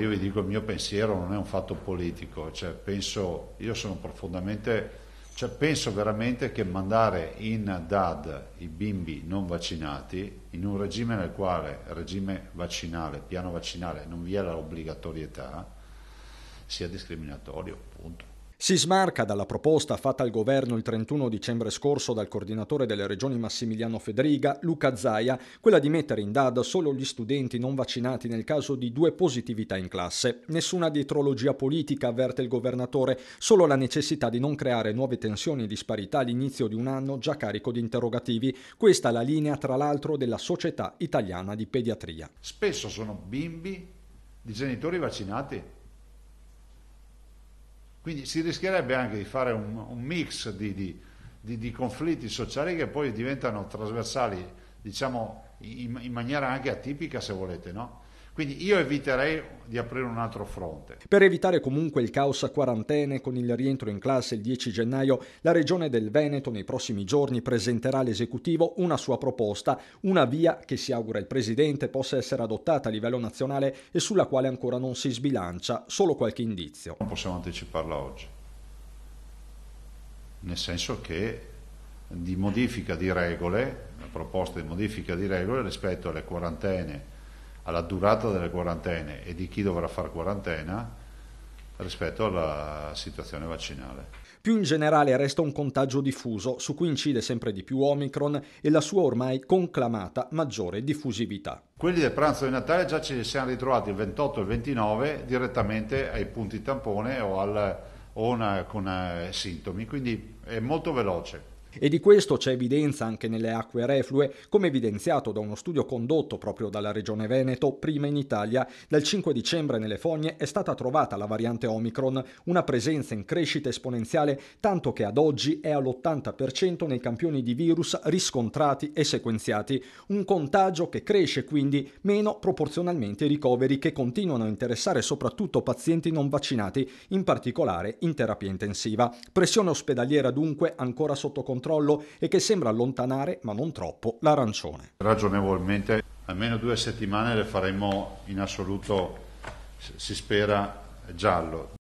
Io vi dico il mio pensiero non è un fatto politico, cioè penso, io sono profondamente, cioè penso veramente che mandare in DAD i bimbi non vaccinati in un regime nel quale regime vaccinale, piano vaccinale non vi è l'obbligatorietà, sia discriminatorio, punto. Si smarca dalla proposta fatta al governo il 31 dicembre scorso dal coordinatore delle regioni Massimiliano Federiga, Luca Zaia, quella di mettere in DAD solo gli studenti non vaccinati nel caso di due positività in classe. Nessuna dietrologia politica, avverte il governatore, solo la necessità di non creare nuove tensioni e disparità all'inizio di un anno già carico di interrogativi. Questa è la linea, tra l'altro, della Società Italiana di Pediatria. Spesso sono bimbi di genitori vaccinati quindi si rischierebbe anche di fare un, un mix di, di, di, di, conflitti sociali che poi diventano trasversali, diciamo in, in maniera anche atipica se volete, no? Quindi io eviterei di aprire un altro fronte. Per evitare comunque il caos a quarantene con il rientro in classe il 10 gennaio, la Regione del Veneto nei prossimi giorni presenterà all'esecutivo una sua proposta, una via che si augura il Presidente possa essere adottata a livello nazionale e sulla quale ancora non si sbilancia, solo qualche indizio. Non possiamo anticiparla oggi, nel senso che di modifica di regole, la proposta di modifica di regole rispetto alle quarantene alla durata delle quarantene e di chi dovrà fare quarantena rispetto alla situazione vaccinale. Più in generale resta un contagio diffuso su cui incide sempre di più Omicron e la sua ormai conclamata maggiore diffusività. Quelli del pranzo di Natale già ci siamo ritrovati il 28 e il 29 direttamente ai punti tampone o, al, o una, con eh, sintomi, quindi è molto veloce. E di questo c'è evidenza anche nelle acque reflue, come evidenziato da uno studio condotto proprio dalla regione Veneto, prima in Italia. Dal 5 dicembre nelle fogne è stata trovata la variante Omicron, una presenza in crescita esponenziale, tanto che ad oggi è all'80% nei campioni di virus riscontrati e sequenziati, un contagio che cresce quindi meno proporzionalmente ai ricoveri che continuano a interessare soprattutto pazienti non vaccinati, in particolare in terapia intensiva. Pressione ospedaliera dunque ancora sotto controllo controllo e che sembra allontanare, ma non troppo, l'arancione. Ragionevolmente almeno due settimane le faremo in assoluto, si spera, giallo.